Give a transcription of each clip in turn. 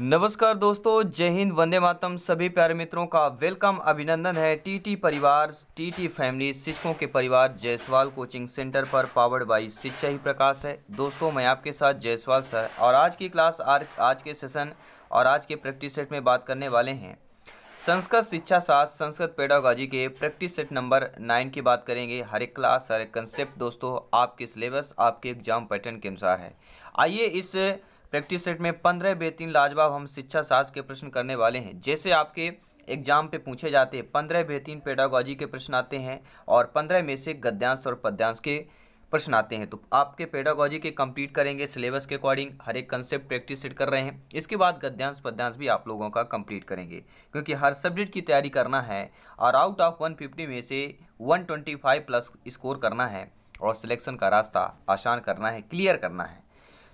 नमस्कार दोस्तों जय हिंद वंदे मातम सभी प्यारे मित्रों का वेलकम अभिनंदन है टीटी परिवार टीटी फैमिली शिक्षकों के परिवार जयसवाल कोचिंग सेंटर पर पावर्ड बाई शिक्षा ही प्रकाश है दोस्तों मैं आपके साथ जयसवाल सर और आज की क्लास आज के सेशन और आज के प्रैक्टिस सेट में बात करने वाले हैं संस्कृत शिक्षा शास्त्र संस्कृत पेडागॉजी के प्रैक्टिस सेट नंबर नाइन की बात करेंगे हर एक क्लास हर एक कंसेप्ट दोस्तों आपके सिलेबस आपके एग्जाम पैटर्न के अनुसार है आइए इस प्रैक्टिस सेट में पंद्रह बेहतरीन लाजवाब हम शिक्षा शास्त्र के प्रश्न करने वाले हैं जैसे आपके एग्जाम पे पूछे जाते हैं पंद्रह बेहतरीन पेडागोजी के प्रश्न आते हैं और पंद्रह में से गद्यांश और पद्यांश के प्रश्न आते हैं तो आपके पेडागोजी के कंप्लीट करेंगे सिलेबस के अकॉर्डिंग हर एक कंसेप्ट प्रैक्टिस सेट कर रहे हैं इसके बाद गद्यांश पद्यांश भी आप लोगों का कंप्लीट करेंगे क्योंकि हर सब्जेक्ट की तैयारी करना है और आउट ऑफ फिफ्टी में से फाइव प्लस स्कोर करना है और सिलेक्शन का रास्ता आसान करना है क्लियर करना है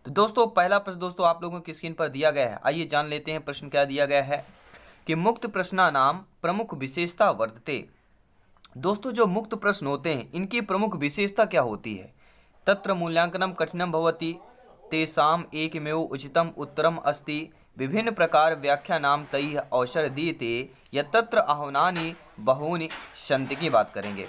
तो दोस्तों पहला प्रश्न दोस्तों आप लोगों की स्क्रीन पर दिया गया है आइए जान लेते हैं प्रश्न क्या दिया गया है कि मुक्त नाम प्रमुख विशेषता वर्तते दोस्तों जो मुक्त प्रश्न होते हैं इनकी प्रमुख विशेषता क्या होती है तत्र मूल्यांकनम कठिनम भवती तेषाम एकमेव उचितम उत्तरम अस्ति विभिन्न प्रकार व्याख्यानाम तय अवसर दिए दीते यत्र आह्वानी बहूनी संत की बात करेंगे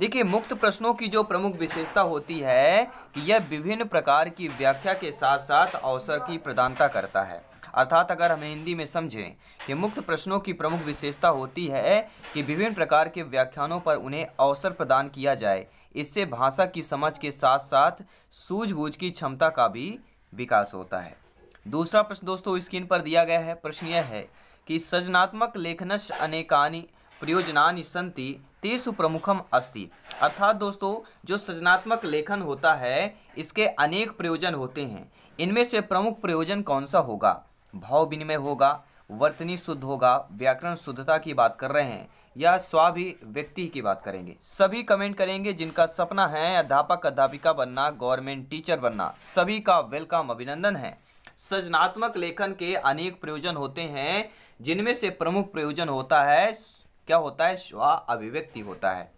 देखिए मुक्त प्रश्नों की जो प्रमुख विशेषता होती है कि यह विभिन्न प्रकार की व्याख्या के साथ साथ अवसर की प्रदानता करता है अर्थात अगर हमें हिंदी में समझें कि मुक्त प्रश्नों की प्रमुख विशेषता होती है कि विभिन्न प्रकार के व्याख्यानों पर उन्हें अवसर प्रदान किया जाए इससे भाषा की समझ के साथ साथ सूझबूझ की क्षमता का भी विकास होता है दूसरा प्रश्न दोस्तों स्क्रीन पर दिया गया है प्रश्न यह है कि सृजनात्मक लेखनश अनेकानी प्रयोजनानी संति तेसु प्रमुखम अस्ति अर्थात दोस्तों जो सृजनात्मक लेखन होता है इसके अनेक प्रयोजन होते हैं इनमें से प्रमुख प्रयोजन कौन सा होगा भाव विनिमय होगा वर्तनी शुद्ध होगा व्याकरण शुद्धता की बात कर रहे हैं या स्वाभि व्यक्ति की बात करेंगे सभी कमेंट करेंगे जिनका सपना है अध्यापक अध्यापिका बनना गवर्नमेंट टीचर बनना सभी का वेलकम अभिनंदन है सृजनात्मक लेखन के अनेक प्रयोजन होते हैं जिनमें से प्रमुख प्रयोजन होता है क्या होता है स्वा अभिव्यक्ति होता है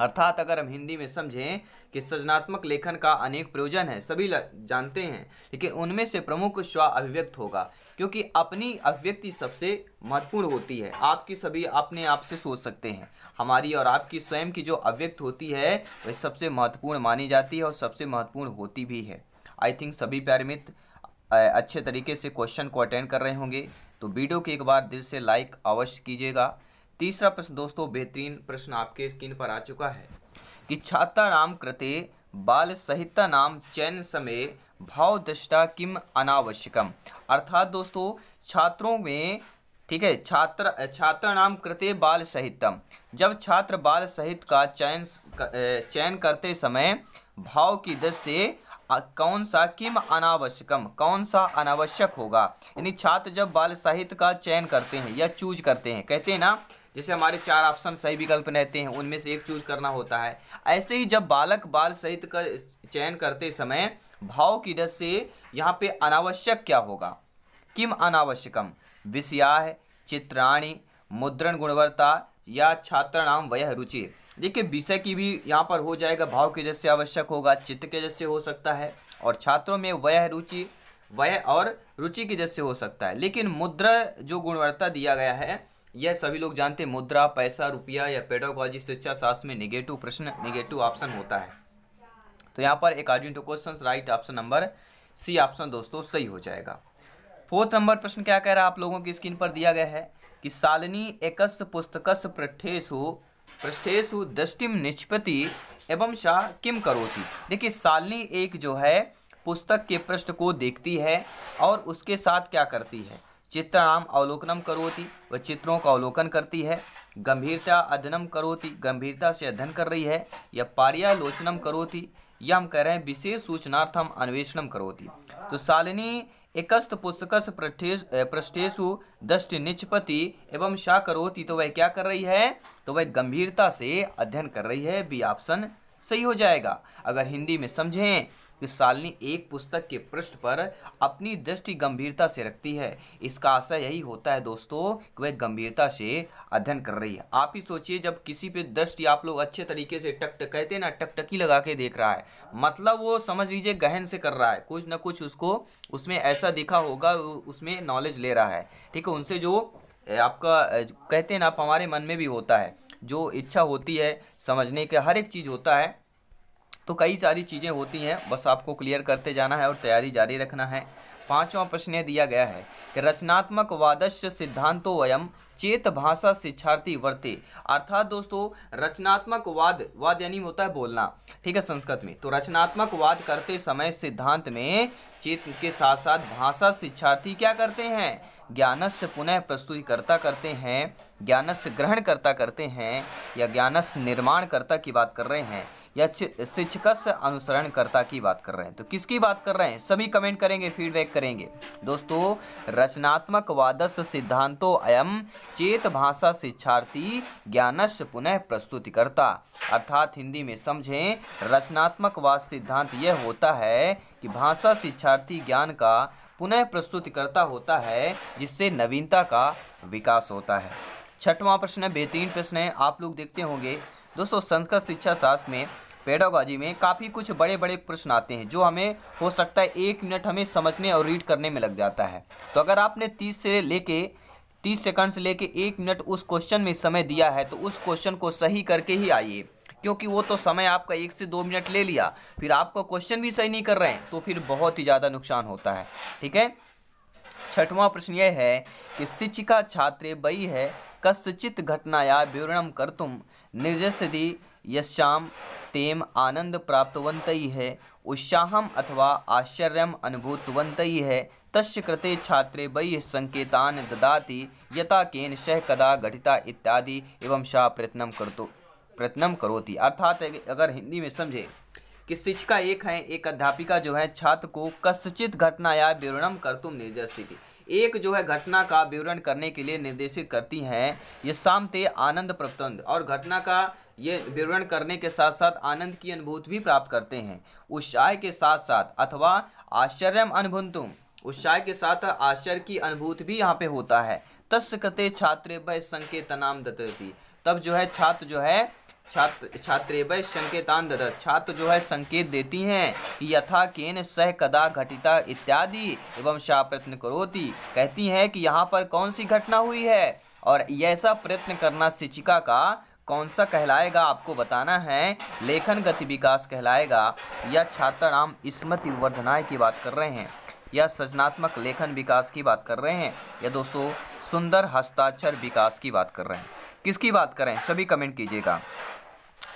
अर्थात अगर हम हिंदी में समझें कि सृजनात्मक लेखन का अनेक प्रयोजन है सभी जानते हैं लेकिन उनमें से प्रमुख स्व अभिव्यक्त होगा क्योंकि अपनी अभिव्यक्ति सबसे महत्वपूर्ण होती है आपकी सभी अपने आप से सोच सकते हैं हमारी और आपकी स्वयं की जो अभिव्यक्त होती है वह सबसे महत्वपूर्ण मानी जाती है और सबसे महत्वपूर्ण होती भी है आई थिंक सभी प्यारे मित्र अच्छे तरीके से क्वेश्चन को अटेंड कर रहे होंगे तो वीडियो को एक बार दिल से लाइक अवश्य कीजिएगा तीसरा प्रश्न दोस्तों बेहतरीन प्रश्न आपके स्क्रीन पर आ चुका है कि नाम कृते बाल सहिता नाम चयन समय भाव दृष्टा किम अनावश्यकम अर्थात दोस्तों छात्रों में ठीक है छात्र नाम कृते बाल सहितम जब छात्र बाल सहित का चयन चयन करते समय भाव की दृष्टि से कौन सा किम अनावश्यकम कौन सा अनावश्यक होगा यानी छात्र जब बाल साहित्य का चयन करते हैं या चूज करते हैं कहते हैं ना जैसे हमारे चार ऑप्शन सही विकल्प रहते हैं उनमें से एक चूज करना होता है ऐसे ही जब बालक बाल सहित का चयन करते समय भाव की डर से यहाँ पे अनावश्यक क्या होगा किम अनावश्यकम विषयाह चित्राणी मुद्रण गुणवत्ता या नाम वह रुचि देखिए विषय की भी यहाँ पर हो जाएगा भाव के जैसे आवश्यक होगा चित्त के जैसे हो सकता है और छात्रों में वह रुचि वह और रुचि की जैसे हो सकता है लेकिन मुद्रा जो गुणवत्ता दिया गया है यह सभी लोग जानते हैं मुद्रा पैसा रुपया या पेडोकॉजी शिक्षा शास्त्र में निगेटिव प्रश्न निगेटिव ऑप्शन होता है तो यहाँ पर according to question right option number C option दोस्तों सही हो जाएगा फोर्थ नंबर प्रश्न क्या कह रहा है आप लोगों की स्क्रीन पर दिया गया है कि सालनी एकस पुस्तकस पृष्ठेशु पृष्ठेशु दृष्टिम निष्पति एवं शाह किम करोती देखिए सालनी एक जो है पुस्तक के पृष्ठ को देखती है और उसके साथ क्या करती है चित्राणाम अवलोकनम करोती वह चित्रों का अवलोकन करती है गंभीरता अध्ययनम करोती गंभीरता से अध्ययन कर रही है या पार्यालोचनम करोती या हम कह रहे हैं विशेष सूचनार्थम अन्वेषणम करोती तो शालिनी एकस्त पुस्तक पृष्ठेशु दृष्टि निचपति एवं शाह करोती तो वह क्या कर रही है तो वह गंभीरता से अध्ययन कर रही है बी ऑप्शन सही हो जाएगा अगर हिंदी में समझें विशालिनी एक पुस्तक के पृष्ठ पर अपनी दृष्टि गंभीरता से रखती है इसका आशय यही होता है दोस्तों कि वह गंभीरता से अध्ययन कर रही है आप ही सोचिए जब किसी पे दृष्टि आप लोग अच्छे तरीके से टकटक कहते हैं ना टकटकी लगा के देख रहा है मतलब वो समझ लीजिए गहन से कर रहा है कुछ ना कुछ उसको उसमें ऐसा दिखा होगा उसमें नॉलेज ले रहा है ठीक है उनसे जो आपका कहते हैं ना आप हमारे मन में भी होता है जो इच्छा होती है समझने के हर एक चीज़ होता है तो कई सारी चीज़ें होती हैं बस आपको क्लियर करते जाना है और तैयारी जारी रखना है पांचवा प्रश्न दिया गया है कि रचनात्मक वादस्य सिद्धांतों वयम चेत भाषा शिक्षार्थी वर्ते अर्थात दोस्तों रचनात्मक वाद वाद यानी होता है बोलना ठीक है संस्कृत में तो रचनात्मक वाद करते समय सिद्धांत में चेत के साथ साथ भाषा शिक्षार्थी क्या करते हैं ज्ञानस्य पुनः प्रस्तुतिकर्ता करते हैं ज्ञानस्य ग्रहणकर्ता करते हैं या ज्ञानस्य निर्माणकर्ता की बात कर रहे हैं या शिक्षक से अनुसरणकर्ता की बात कर रहे हैं तो किसकी बात कर रहे हैं सभी कमेंट करेंगे फीडबैक करेंगे दोस्तों रचनात्मक वादस सिद्धांतों अयम चेत भाषा शिक्षार्थी ज्ञानस पुनः प्रस्तुतिकर्ता अर्थात हिंदी में समझें रचनात्मक वाद सिद्धांत यह होता है कि भाषा शिक्षार्थी ज्ञान का पुनः प्रस्तुतिकर्ता होता है जिससे नवीनता का विकास होता है छठवां प्रश्न है बेहतरीन प्रश्न है आप लोग देखते होंगे दोस्तों संस्कृत शिक्षा शास्त्र में पेडोगॉजी में काफ़ी कुछ बड़े बड़े प्रश्न आते हैं जो हमें हो सकता है एक मिनट हमें समझने और रीड करने में लग जाता है तो अगर आपने तीस से लेके तीस सेकंड से लेके एक मिनट उस क्वेश्चन में समय दिया है तो उस क्वेश्चन को सही करके ही आइए क्योंकि वो तो समय आपका एक से दो मिनट ले लिया फिर आपका क्वेश्चन भी सही नहीं कर रहे हैं तो फिर बहुत ही ज़्यादा नुकसान होता है ठीक है छठवां प्रश्न यह है कि शिक्षिका छात्र बई है कस्यचित घटनाया विवरणम कर तुम निर्जस्यति यश्याम तेम आनंद प्राप्तवंत है उत्साह अथवा आश्चर्य अनुभूतवंत है तस् कृते छात्रे वै संकेतान ददाति यता केन सह कदा घटिता इत्यादि एवं शाह प्रयत्न करतो प्रयत्न करोति अर्थात अगर हिंदी में समझे कि शिक्षिका एक है एक अध्यापिका जो है छात्र को कसचित घटना या विवरणम कर तुम निर्जस्थिति एक जो है घटना का विवरण करने के लिए निर्देशित करती हैं ये शामते आनंद प्रत्यंत और घटना का ये विवरण करने के साथ साथ आनंद की अनुभूति भी प्राप्त करते हैं उत्साह के साथ साथ अथवा आश्चर्य अनुभुतु उत्साह के साथ आश्चर्य की अनुभूति भी यहाँ पे होता है तस्कते छात्र व संकेत नाम दत्ती तब जो है छात्र जो है छात्र छात्रेव संकेतान ददत छात्र जो है संकेत देती हैं यथा केन सह कदा घटिता इत्यादि एवं शाह प्रयत्न करोती कहती हैं कि यहाँ पर कौन सी घटना हुई है और ऐसा प्रयत्न करना शिक्षिका का कौन सा कहलाएगा आपको बताना है लेखन गति विकास कहलाएगा या छात्र नाम स्मृति वर्धनाय की बात कर रहे हैं या सृजनात्मक लेखन विकास की बात कर रहे हैं या दोस्तों सुंदर हस्ताक्षर विकास की बात कर रहे हैं किसकी बात करें सभी कमेंट कीजिएगा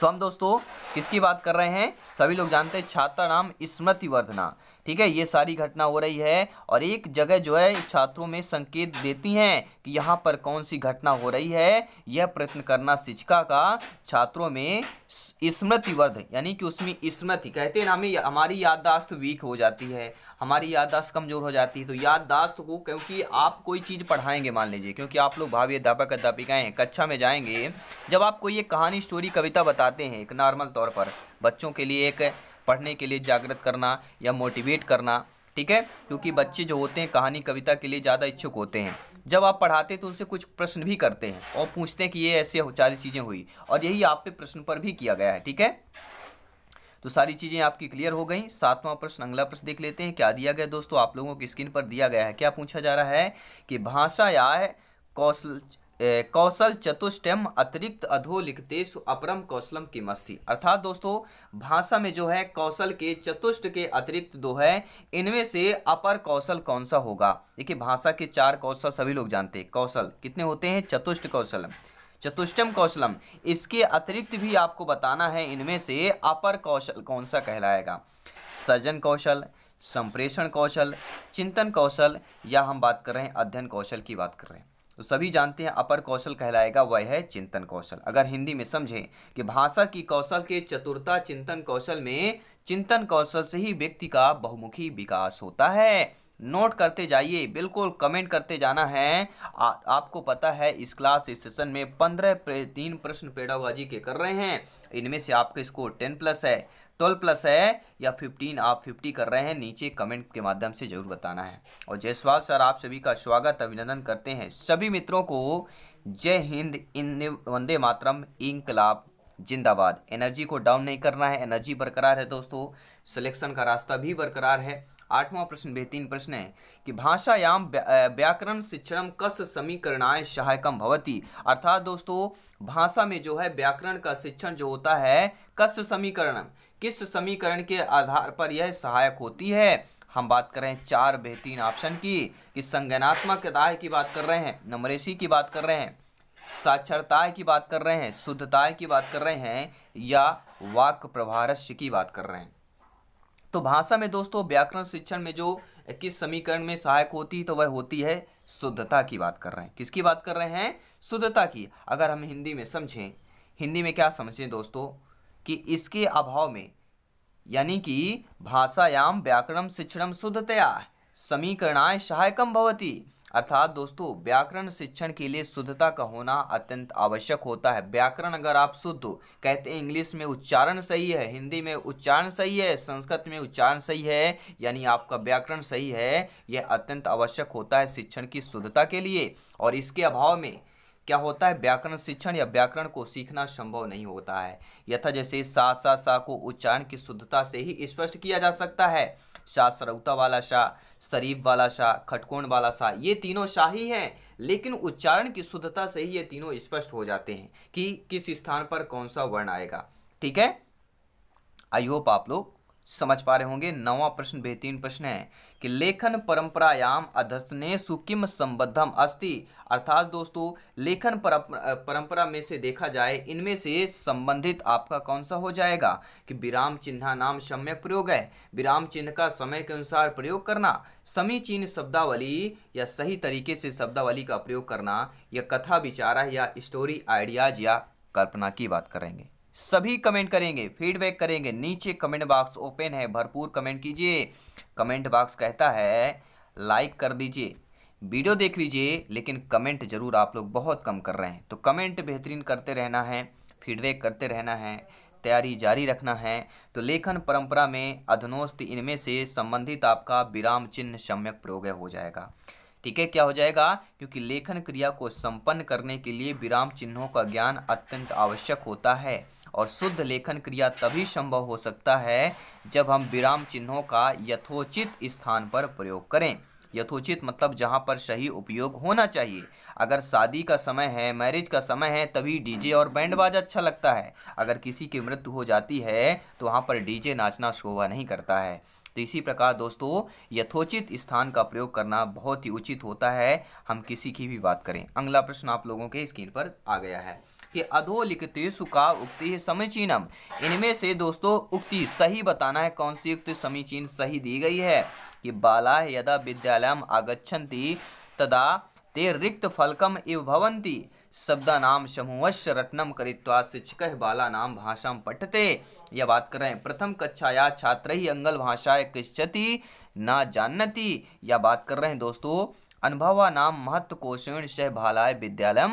तो हम दोस्तों किसकी बात कर रहे हैं सभी लोग जानते हैं छात्रा नाम स्मृति वर्धना ठीक है ये सारी घटना हो रही है और एक जगह जो है छात्रों में संकेत देती हैं कि यहाँ पर कौन सी घटना हो रही है यह प्रश्न करना शिक्षिका का छात्रों में स्मृतिवर्ध यानी कि उसमें स्मृति कहते हैं ना हमें हमारी याददाश्त वीक हो जाती है हमारी याददाश्त कमज़ोर हो जाती है तो याददाश्त को क्योंकि आप कोई चीज़ पढ़ाएंगे मान लीजिए क्योंकि आप लोग भावी अध्यापक अध्यापिकाएँ कक्षा में जाएंगे जब आपको ये कहानी स्टोरी कविता बताते हैं एक नॉर्मल तौर पर बच्चों के लिए एक पढ़ने के लिए जागृत करना या मोटिवेट करना ठीक है क्योंकि बच्चे जो होते हैं कहानी कविता के लिए ज़्यादा इच्छुक होते हैं जब आप पढ़ाते हैं तो उनसे कुछ प्रश्न भी करते हैं और पूछते हैं कि ये ऐसे सारी चीज़ें हुई और यही आप पे प्रश्न पर भी किया गया है ठीक है तो सारी चीज़ें आपकी क्लियर हो गई सातवां प्रश्न अगला प्रश्न देख लेते हैं क्या दिया गया दोस्तों आप लोगों की स्क्रीन पर दिया गया है क्या पूछा जा रहा है कि भाषा या कौशल कौशल चतुष्टयम अतिरिक्त अधो अधोलिखतेषु अपरम कौशलम की मस्ती अर्थात दोस्तों भाषा में जो है कौशल के चतुष्ट के अतिरिक्त दो है इनमें से अपर कौशल कौन सा होगा देखिए भाषा के चार कौशल सभी लोग जानते हैं कौशल कितने होते हैं चतुष्ट कौशलम चतुष्टम कौशलम इसके अतिरिक्त भी आपको बताना है इनमें से अपर कौशल कौन सा कहलाएगा सर्जन कौशल संप्रेषण कौशल चिंतन कौशल या हम बात कर रहे हैं अध्ययन कौशल की बात कर रहे हैं तो सभी जानते हैं अपर कौशल कहलाएगा वह है चिंतन कौशल अगर हिंदी में समझें कि भाषा की कौशल के चतुर्था चिंतन कौशल में चिंतन कौशल से ही व्यक्ति का बहुमुखी विकास होता है नोट करते जाइए बिल्कुल कमेंट करते जाना है आ, आपको पता है इस क्लास इस सेशन में पंद्रह तीन प्रश्न पेडागोजी के कर रहे हैं इनमें से आपका स्कोर टेन प्लस है ट्वेल्व प्लस है या फिफ्टीन आप फिफ्टी कर रहे हैं नीचे कमेंट के माध्यम से जरूर बताना है और जयसवाल सर आप सभी का स्वागत अभिनंदन करते हैं सभी मित्रों को जय हिंद इन वंदे मातरम इनकलाब जिंदाबाद एनर्जी को डाउन नहीं करना है एनर्जी बरकरार है दोस्तों सिलेक्शन का रास्ता भी बरकरार है आठवां प्रश्न बेहतरीन प्रश्न है कि भाषायाम व्याकरण शिक्षण कस समीकरणाय सहायकम भवती अर्थात दोस्तों भाषा में जो है व्याकरण का शिक्षण जो होता है कस समीकरण किस समीकरण के आधार पर यह सहायक होती है हम बात कर रहे हैं चार बेहतरीन ऑप्शन की कि संज्ञानात्मक दाय की बात कर रहे हैं नमरेशी की बात कर रहे हैं साक्षरताय की बात कर रहे हैं शुद्धताय की बात कर रहे हैं या वाक प्रभारस्य की बात कर रहे हैं तो भाषा में दोस्तों व्याकरण शिक्षण में जो किस समीकरण में सहायक होती है तो वह होती है शुद्धता की बात कर रहे हैं किसकी बात कर रहे हैं शुद्धता की अगर हम हिंदी में समझें हिंदी में क्या समझें दोस्तों कि इसके अभाव में यानी कि भाषायाम व्याकरण शिक्षण शुद्धतया समीकरणाय सहायकम भवती अर्थात दोस्तों व्याकरण शिक्षण के लिए शुद्धता का होना अत्यंत आवश्यक होता है व्याकरण अगर आप शुद्ध कहते हैं इंग्लिश में उच्चारण सही है हिंदी में उच्चारण सही है संस्कृत में उच्चारण सही है यानी आपका व्याकरण सही है यह अत्यंत आवश्यक होता है शिक्षण की शुद्धता के लिए और इसके अभाव में क्या होता है व्याकरण शिक्षण या व्याकरण को सीखना संभव नहीं होता है यथा जैसे सा सा सा को उच्चारण की शुद्धता से ही स्पष्ट किया जा सकता है शास्त्रौता वाला शाह शरीफ वाला शाह खटकोण वाला शाह ये तीनों शाही हैं लेकिन उच्चारण की शुद्धता से ही ये तीनों स्पष्ट हो जाते हैं कि किस स्थान पर कौन सा वर्ण आएगा ठीक है आई होप आप लोग समझ पा रहे होंगे नवा प्रश्न बेहतरीन प्रश्न है कि लेखन परंपरायाम अधस्नेशु किम संबद्धम अस्ति अर्थात दोस्तों लेखन परंपरा में से देखा जाए इनमें से संबंधित आपका कौन सा हो जाएगा कि विराम चिन्हा नाम सम्यक प्रयोग है विराम चिन्ह का समय के अनुसार प्रयोग करना समीचीन शब्दावली या सही तरीके से शब्दावली का प्रयोग करना या कथा विचारा या स्टोरी आइडियाज या कल्पना की बात करेंगे सभी कमेंट करेंगे फीडबैक करेंगे नीचे कमेंट बॉक्स ओपन है भरपूर कमेंट कीजिए कमेंट बॉक्स कहता है लाइक कर दीजिए वीडियो देख लीजिए लेकिन कमेंट जरूर आप लोग बहुत कम कर रहे हैं तो कमेंट बेहतरीन करते रहना है फीडबैक करते रहना है तैयारी जारी रखना है तो लेखन परंपरा में अधनोस्त इनमें से संबंधित आपका विराम चिन्ह सम्यक प्रयोग हो जाएगा ठीक है क्या हो जाएगा क्योंकि लेखन क्रिया को संपन्न करने के लिए विराम चिन्हों का ज्ञान अत्यंत आवश्यक होता है और शुद्ध लेखन क्रिया तभी संभव हो सकता है जब हम विराम चिन्हों का यथोचित स्थान पर प्रयोग करें यथोचित मतलब जहाँ पर सही उपयोग होना चाहिए अगर शादी का समय है मैरिज का समय है तभी डीजे और बैंड बाजा अच्छा लगता है अगर किसी की मृत्यु हो जाती है तो वहाँ पर डीजे नाचना शोभा नहीं करता है तो इसी प्रकार दोस्तों यथोचित स्थान का प्रयोग करना बहुत ही उचित होता है हम किसी की भी बात करें अगला प्रश्न आप लोगों के स्क्रीन पर आ गया है कि अधोलिखित सुखा उक्ति है समीचीनम इनमें से दोस्तों उक्ति सही बताना है कौन सी उक्ति समीचीन सही दी गई है कि बाला यदा विद्यालय आगछति तदा ते रिक्त फलकम इव भवंती शब्दानाम समूहस्य रटनम करित्वा शिक्षक बाला नाम भाषा पठते यह बात कर रहे हैं प्रथम कक्षा या छात्र ही अंगल भाषा कृषति न जानती यह बात कर रहे हैं दोस्तों अनुभवा नाम महत्वकोषेण सह भालाय विद्यालय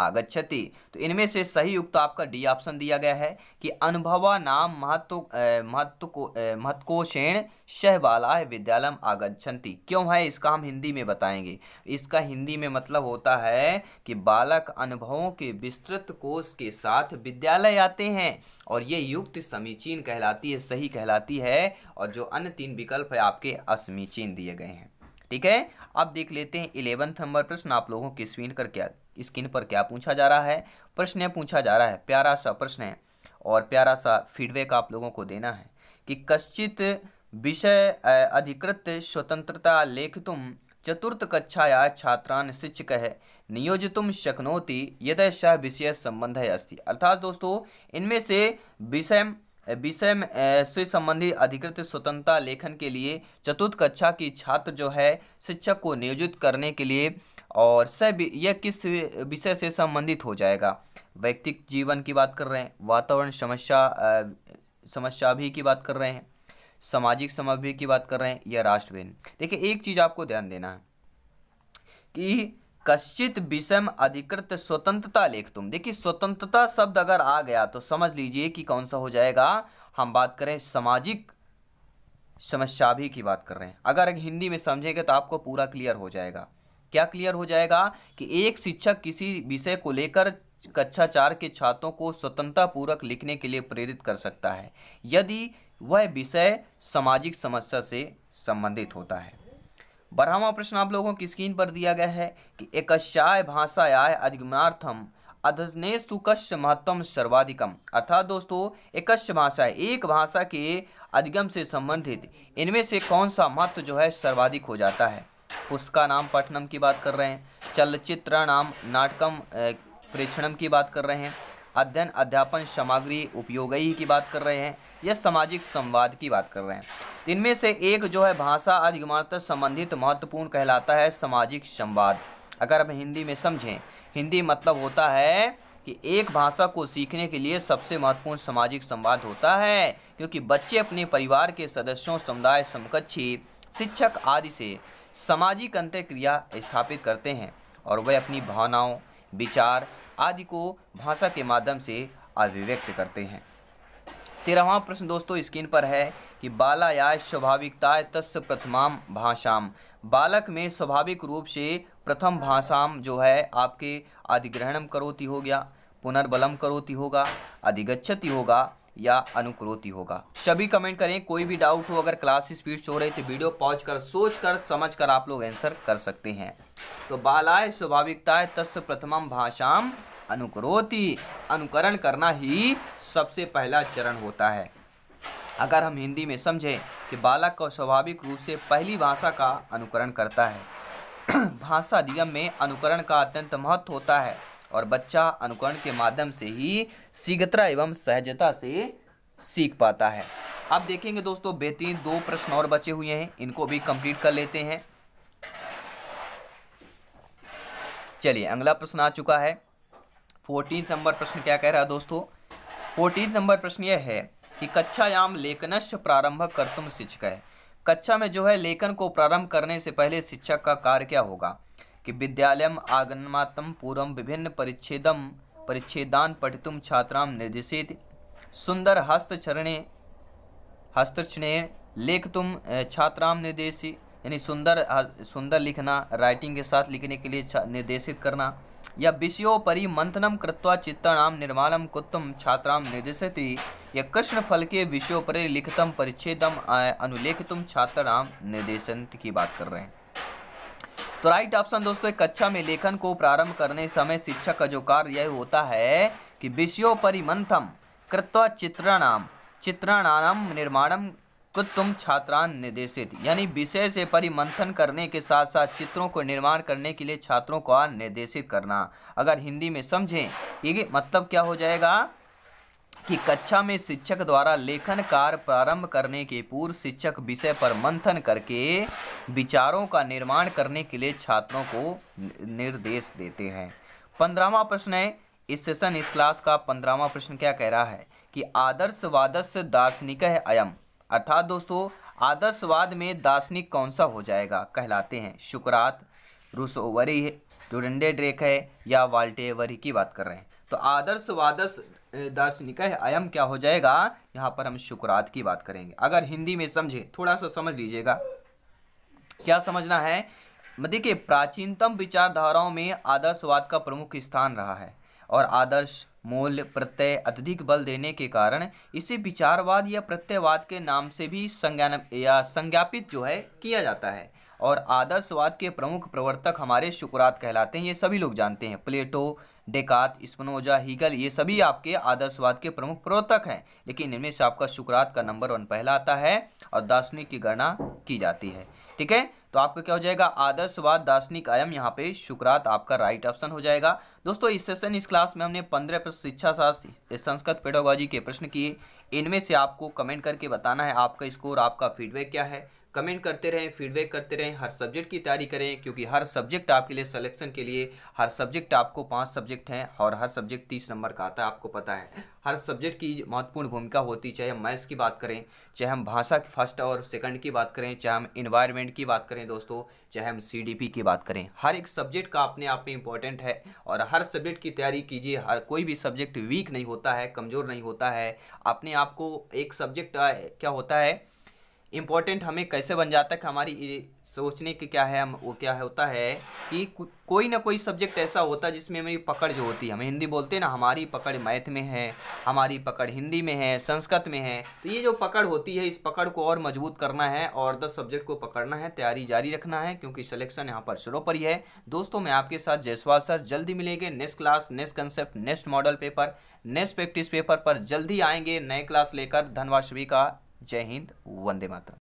आगच्छति तो इनमें से सही युक्त आपका डी ऑप्शन दिया गया है कि अनुभवा नाम महत्व महत्व को महत्कोषेण शहबाला विद्यालय आगच्छन्ति क्यों है इसका हम हिंदी में बताएंगे इसका हिंदी में मतलब होता है कि बालक अनुभवों के विस्तृत कोष के साथ विद्यालय आते हैं और ये युक्त समीचीन कहलाती है सही कहलाती है और जो अन्य तीन विकल्प है आपके असमीचीन दिए गए हैं ठीक है अब देख लेते हैं इलेवंथ नंबर प्रश्न आप लोगों की स्क्रीन कर क्या स्किन पर क्या पूछा जा रहा है प्रश्न पूछा जा रहा है प्यारा सा प्रश्न है और प्यारा सा फीडबैक आप लोगों को देना है कि कश्चित विषय अधिकृत स्वतंत्रता लेखितुम चतुर्थ या छात्रान शिक्षक है नियोजितुम शक्नोति यद विषय संबंध है अस्थि अर्थात दोस्तों इनमें से विषय विषय में से संबंधित अधिकृत स्वतंत्रता लेखन के लिए चतुर्थ कक्षा की छात्र जो है शिक्षक को नियोजित करने के लिए और स यह किस विषय से संबंधित हो जाएगा व्यक्तिक जीवन की बात कर रहे हैं वातावरण समस्या समस्या भी की बात कर रहे हैं सामाजिक समभ्य की बात कर रहे हैं या राष्ट्रविहीन देखिए एक चीज़ आपको ध्यान देना है कि कश्चित विषम अधिकृत स्वतंत्रता लेख तुम देखिए स्वतंत्रता शब्द अगर आ गया तो समझ लीजिए कि कौन सा हो जाएगा हम बात करें सामाजिक समस्या भी की बात कर रहे हैं अगर हिंदी में समझेंगे तो आपको पूरा क्लियर हो जाएगा क्या क्लियर हो जाएगा कि एक शिक्षक किसी विषय को लेकर कक्षा चार के छात्रों को स्वतंत्रतापूर्वक लिखने के लिए प्रेरित कर सकता है यदि वह विषय सामाजिक समस्या से संबंधित होता है बारहवा प्रश्न आप लोगों की स्क्रीन पर दिया गया है कि एकश्याय भाषायाय अधिगमनार्थम अधनेस्तु कश्य महत्तम सर्वाधिकम अर्थात दोस्तों एकश्य भाषा एक भाषा के अधिगम से संबंधित इनमें से कौन सा महत्व जो है सर्वाधिक हो जाता है उसका नाम पठनम की बात कर रहे हैं चलचित्र नाम नाटकम प्रेक्षणम की बात कर रहे हैं अध्ययन अध्यापन सामग्री उपयोगी की बात कर रहे हैं या सामाजिक संवाद की बात कर रहे हैं इनमें से एक जो है भाषा अधिगमानता संबंधित महत्वपूर्ण कहलाता है सामाजिक संवाद अगर हम हिंदी में समझें हिंदी मतलब होता है कि एक भाषा को सीखने के लिए सबसे महत्वपूर्ण सामाजिक संवाद होता है क्योंकि बच्चे अपने परिवार के सदस्यों समुदाय समकक्षी शिक्षक आदि से सामाजिक अंत्यक्रिया स्थापित करते हैं और वे अपनी भावनाओं विचार आदि को भाषा के माध्यम से अभिव्यक्त करते हैं तेरहवा प्रश्न दोस्तों स्क्रीन पर है कि बालाया स्वाभाविकता तस् प्रथमाम भाषाम बालक में स्वाभाविक रूप से प्रथम भाषाम जो है आपके अधिग्रहणम करोती हो गया पुनर्बलम करोती होगा अधिगच्छति होगा या अनुक्रोति होगा सभी कमेंट करें कोई भी डाउट हो अगर क्लास स्पीड हो रही तो वीडियो पॉज कर सोच कर समझ कर आप लोग आंसर कर सकते हैं तो बालाय स्वाभाविकता तस् प्रथम भाषाम अनुकरोति अनुकरण करना ही सबसे पहला चरण होता है अगर हम हिंदी में समझें कि बालक को स्वाभाविक रूप से पहली भाषा का अनुकरण करता है भाषा नियम में अनुकरण का अत्यंत महत्व होता है और बच्चा अनुकरण के माध्यम से ही शीघ्रता एवं सहजता से सीख पाता है अब देखेंगे दोस्तों बेहतरीन दो प्रश्न और बचे हुए हैं इनको भी कंप्लीट कर लेते हैं चलिए अगला प्रश्न आ चुका है फोर्टीन नंबर प्रश्न क्या कह रहा है दोस्तों फोर्टीन नंबर प्रश्न यह है कि कक्षायाम लेखनश प्रारंभ कर तुम शिक्षक है कक्षा में जो है लेखन को प्रारंभ करने से पहले शिक्षक का कार्य क्या होगा कि विद्यालय आगमातम पूर्व विभिन्न परिच्छेदम परिच्छेदान पठितुम छात्राम निर्देशित सुंदर हस्तचरणे हस्तक्षणे लेख तुम छात्राम निर्देशी यानी सुंदर सुंदर लिखना राइटिंग के साथ लिखने के लिए निर्देशित करना विषयोपरी मंथनम कृत्वा चित्ताणाम निर्माणम कुत्तम छात्राम निर्देशति यह कृष्णफलके विषयोपरि लिखितम परिच्छेदम अनुलेखितम छात्राम निर्देशंत की बात कर रहे हैं तो राइट ऑप्शन दोस्तों एक कक्षा में लेखन को प्रारंभ करने समय शिक्षक का जो कार्य यह होता है कि विषयोपरी मंथम कृत्वा चित्रणाम चित्रणानाम निर्माणम तुम छात्रान निर्देशित यानी विषय से परिमंथन करने के साथ साथ चित्रों को निर्माण करने के लिए छात्रों को निर्देशित करना अगर हिंदी में समझें ये मतलब क्या हो जाएगा कि कक्षा में शिक्षक द्वारा लेखन कार्य प्रारंभ करने के पूर्व शिक्षक विषय पर मंथन करके विचारों का निर्माण करने के लिए छात्रों को निर्देश देते हैं पंद्रहवा प्रश्न है इस सेशन इस क्लास का पंद्रहवा प्रश्न क्या कह रहा है कि आदर्श दार्शनिक है अयम अर्थात दोस्तों आदर्शवाद में दार्शनिक कौन सा हो जाएगा कहलाते हैं शुक्रात रूसोवरी टूडेंडे ड्रेक है या वाल्टेवरी की बात कर रहे हैं तो आदर्शवादस दार्शनिक है अयम क्या हो जाएगा यहाँ पर हम शुक्रात की बात करेंगे अगर हिंदी में समझे थोड़ा सा समझ लीजिएगा क्या समझना है देखिए प्राचीनतम विचारधाराओं में आदर्शवाद का प्रमुख स्थान रहा है और आदर्श मूल्य प्रत्यय अत्यधिक बल देने के कारण इसे विचारवाद या प्रत्ययवाद के नाम से भी संज्ञान या संज्ञापित जो है किया जाता है और आदर्शवाद के प्रमुख प्रवर्तक हमारे शुक्रात कहलाते हैं ये सभी लोग जानते हैं प्लेटो डेकात स्पनोजा हीगल ये सभी आपके आदर्शवाद के प्रमुख प्रवर्तक हैं लेकिन इनमें से आपका शुक्रात का नंबर वन पहला आता है और दार्शनिक की गणना की जाती है ठीक है तो आपका क्या हो जाएगा आदर्शवाद दार्शनिक आयम यहाँ पे शुक्रात आपका राइट ऑप्शन हो जाएगा दोस्तों इस सेशन इस क्लास में हमने पंद्रह प्रश्न शिक्षा शास्त्र संस्कृत पेडोलॉजी के प्रश्न किए इनमें से आपको कमेंट करके बताना है आपका स्कोर आपका फीडबैक क्या है कमेंट करते रहें फीडबैक करते रहें हर सब्जेक्ट की तैयारी करें क्योंकि हर सब्जेक्ट आपके लिए सिलेक्शन के लिए हर सब्जेक्ट आपको पांच सब्जेक्ट हैं और हर सब्जेक्ट तीस नंबर का आता है आपको पता है हर सब्जेक्ट की महत्वपूर्ण भूमिका होती चाहे हम मैथ्स की बात करें चाहे हम भाषा की फर्स्ट और सेकंड की बात करें चाहे हम इन्वायरमेंट की बात करें दोस्तों चाहे हम सी की बात करें हर एक सब्जेक्ट का अपने आप में इंपॉर्टेंट है और हर सब्जेक्ट की तैयारी कीजिए हर कोई भी सब्जेक्ट वीक नहीं होता है कमज़ोर नहीं होता है अपने आप को एक सब्जेक्ट क्या होता है इम्पोर्टेंट हमें कैसे बन जाता है कि हमारी सोचने की क्या है हम वो क्या होता है कि को, कोई ना कोई सब्जेक्ट ऐसा होता है जिसमें हमारी पकड़ जो होती है हम हिंदी बोलते हैं ना हमारी पकड़ मैथ में है हमारी पकड़ हिंदी में है संस्कृत में है तो ये जो पकड़ होती है इस पकड़ को और मजबूत करना है और दस सब्जेक्ट को पकड़ना है तैयारी जारी रखना है क्योंकि सलेक्शन यहाँ पर शुरू पर ही है दोस्तों मैं आपके साथ जयसवाल सर जल्दी मिलेंगे next class next concept next model paper next practice paper पर जल्दी आएंगे नए क्लास लेकर धन्यवाद सभी का जय हिंद वंदे मातरम